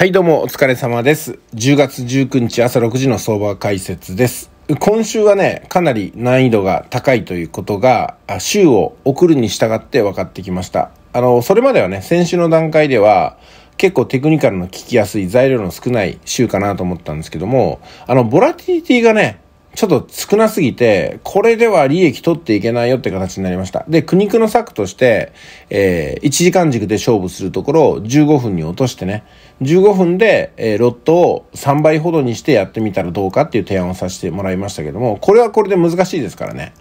はい、どうもお疲れ様です。10月19日朝6時の相場解説です。今週はね、かなり難易度が高いということが、週を送るに従って分かってきました。あの、それまではね、先週の段階では、結構テクニカルの効きやすい、材料の少ない週かなと思ったんですけども、あの、ボラティリティがね、ちょっと少なすぎて、これでは利益取っていけないよって形になりました。で、苦肉の策として、えー、1時間軸で勝負するところを15分に落としてね、15分で、えー、ロットを3倍ほどにしてやってみたらどうかっていう提案をさせてもらいましたけども、これはこれで難しいですからね。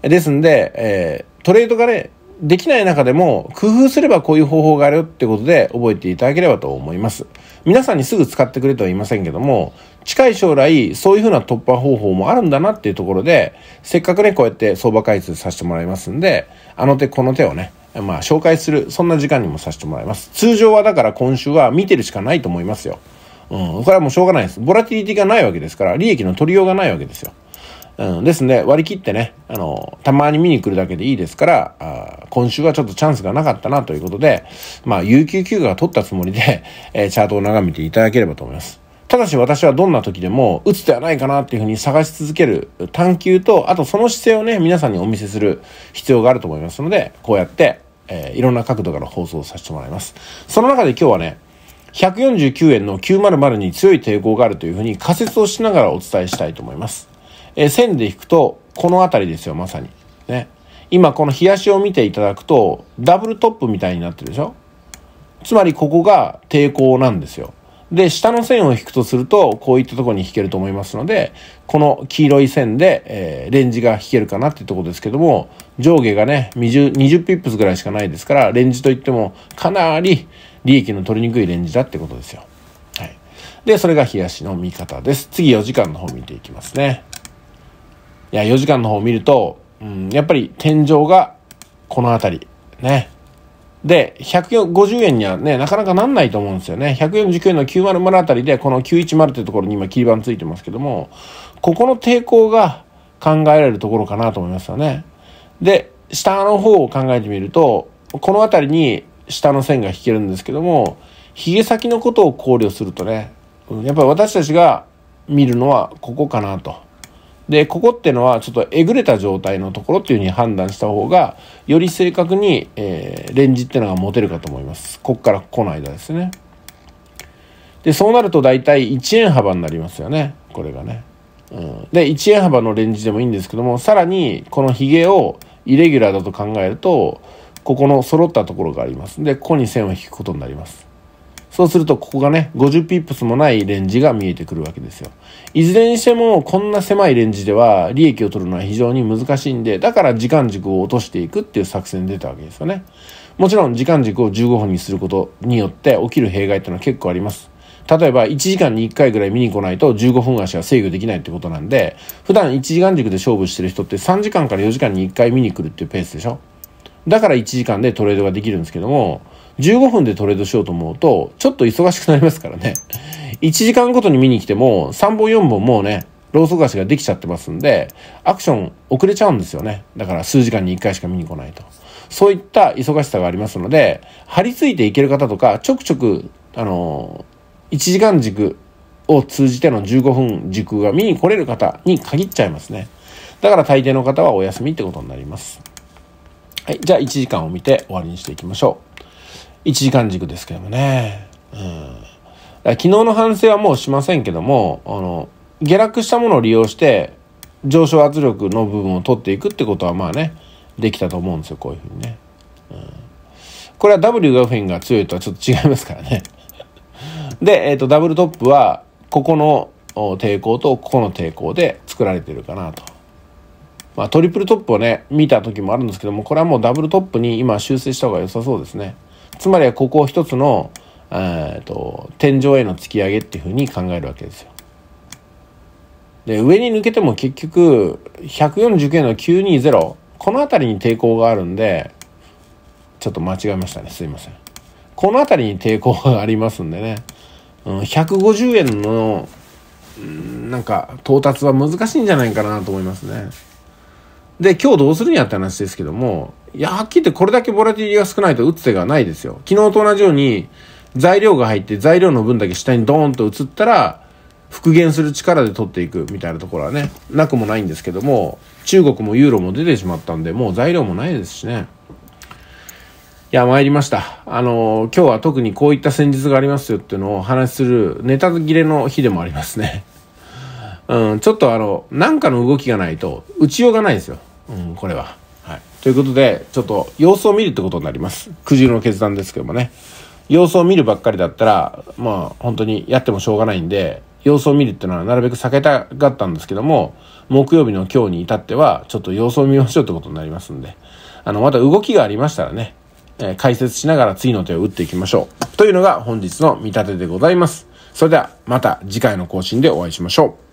ですんで、えー、トレードがね、できない中でも工夫すればこういう方法があるよってことで覚えていただければと思います。皆さんにすぐ使ってくれとは言いませんけども、近い将来そういうふうな突破方法もあるんだなっていうところで、せっかくね、こうやって相場開通させてもらいますんで、あの手この手をね、まあ、紹介する、そんな時間にもさせてもらいます。通常はだから今週は見てるしかないと思いますよ。うん、これはもうしょうがないです。ボラティリティがないわけですから、利益の取りようがないわけですよ。うん、ですね、割り切ってね、あの、たまに見に来るだけでいいですから、あ今週はちょっとチャンスがなかったなということで、まあ、有給休暇が取ったつもりで、えー、チャートを眺めていただければと思います。ただし私はどんな時でも打つ手はないかなっていうふうに探し続ける探求と、あとその姿勢をね、皆さんにお見せする必要があると思いますので、こうやって、えー、いろんな角度から放送させてもらいます。その中で今日はね、149円の900に強い抵抗があるというふうに仮説をしながらお伝えしたいと思います。えー、線で引くと、この辺りですよ、まさに。ね。今この冷やしを見ていただくと、ダブルトップみたいになってるでしょつまりここが抵抗なんですよ。で、下の線を引くとすると、こういったとこに引けると思いますので、この黄色い線で、えー、レンジが引けるかなっていうとこですけども、上下がね20、20ピップスぐらいしかないですから、レンジといってもかなり利益の取りにくいレンジだってことですよ。はい。で、それが冷やしの見方です。次4時間の方見ていきますね。いや、4時間の方見ると、うん、やっぱり天井がこの辺り、ね。で、150円にはね、なかなかなんないと思うんですよね。149円の900あたりで、この910ってところに今切り板ついてますけども、ここの抵抗が考えられるところかなと思いますよね。で、下の方を考えてみると、この辺りに下の線が引けるんですけども、髭先のことを考慮するとね、やっぱり私たちが見るのはここかなと。で、ここってのはちょっとえぐれた状態のところっていうふうに判断した方が、より正確に、えー、レンジっていうのが持てるかと思います。こっからここの間ですね。で、そうなると大体1円幅になりますよね。これがね。うん、で、1円幅のレンジでもいいんですけども、さらにこのヒゲをイレギュラーだと考えると、ここの揃ったところがありますんで、ここに線を引くことになります。そうするとここがね、50ピップスもないレンジが見えてくるわけですよ。いずれにしても、こんな狭いレンジでは利益を取るのは非常に難しいんで、だから時間軸を落としていくっていう作戦に出たわけですよね。もちろん時間軸を15分にすることによって起きる弊害っていうのは結構あります。例えば1時間に1回ぐらい見に来ないと15分足は制御できないってことなんで、普段1時間軸で勝負してる人って3時間から4時間に1回見に来るっていうペースでしょだから1時間でトレードができるんですけども、15分でトレードしようと思うと、ちょっと忙しくなりますからね。1時間ごとに見に来ても、3本4本もうね、ローソク足ができちゃってますんで、アクション遅れちゃうんですよね。だから数時間に1回しか見に来ないと。そういった忙しさがありますので、張り付いていける方とか、ちょくちょく、あのー、1時間軸を通じての15分軸が見に来れる方に限っちゃいますね。だから大抵の方はお休みってことになります。はい、じゃあ1時間を見て終わりにしていきましょう。1時間軸ですけどもね。うん。昨日の反省はもうしませんけども、あの、下落したものを利用して上昇圧力の部分を取っていくってことはまあね、できたと思うんですよ、こういうふうにね。うん、これは W がフェンが強いとはちょっと違いますからね。で、えっ、ー、と、ダブルトップは、ここの抵抗とここの抵抗で作られてるかなと。まあ、トリプルトップをね、見た時もあるんですけども、これはもうダブルトップに今修正した方が良さそうですね。つまりはここを一つの、えっと、天井への突き上げっていうふうに考えるわけですよ。で、上に抜けても結局、149の920、この辺りに抵抗があるんで、ちょっと間違えましたね。すいません。この辺りに抵抗がありますんでね。うん、150円の、うん、なんか、到達は難しいんじゃないかなと思いますね。で、今日どうするんやって話ですけども、いや、はっきり言ってこれだけボラティリが少ないと打つ手がないですよ。昨日と同じように、材料が入って材料の分だけ下にドーンと移ったら、復元する力で取っていくみたいなところはね、なくもないんですけども、中国もユーロも出てしまったんで、もう材料もないですしね。いや、参りました。あの、今日は特にこういった戦術がありますよっていうのをお話しするネタ切れの日でもありますね。うん、ちょっとあの、なんかの動きがないと、打ちようがないですよ。うん、これは。はい、ということで、ちょっと様子を見るってことになります。苦渋の決断ですけどもね。様子を見るばっかりだったら、まあ本当にやってもしょうがないんで、様子を見るっていうのはなるべく避けたかったんですけども、木曜日の今日に至っては、ちょっと様子を見ましょうってことになりますんで、あの、また動きがありましたらね、えー、解説しながら次の手を打っていきましょう。というのが本日の見立てでございます。それではまた次回の更新でお会いしましょう。